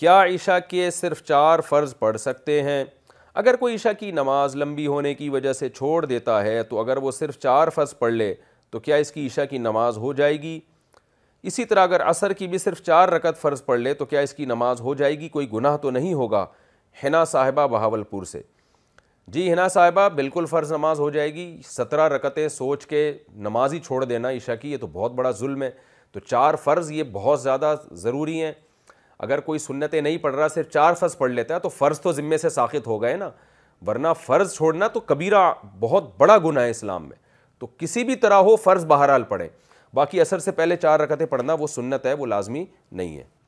क्या ईशा के सिर्फ चार फ़र्ज़ पढ़ सकते हैं अगर कोई ईशा की नमाज लंबी होने की वजह से छोड़ देता है तो अगर वो सिर्फ चार फ़र्ज़ पढ़ ले तो क्या इसकी ईशा की नमाज हो जाएगी इसी तरह अगर असर की भी सिर्फ चार रकत फ़र्ज़ पढ़ ले तो क्या इसकी नमाज हो जाएगी कोई गुनाह तो नहीं होगा हिना साहिबा बहावलपुर से जी हिना साहिबा बिल्कुल फ़र्ज़ नमाज हो जाएगी सत्रह रकतें सोच के नमाज ही छोड़ देना ईशा की ये तो बहुत बड़ा जुल्म है तो चार फ़र्ज़ ये बहुत ज़्यादा ज़रूरी हैं अगर कोई सुन्नतें नहीं पढ़ रहा सिर्फ चार फ़र्ज़ पढ़ लेता है तो फ़र्ज़ तो ज़िम्मे से साखित हो गए ना वरना फ़र्ज़ छोड़ना तो कबीरा बहुत बड़ा गुना है इस्लाम में तो किसी भी तरह हो फ़र्ज़ बहरहाल पढ़ें बाकी असर से पहले चार रकतें पढ़ना वो सुन्नत है वो लाजमी नहीं है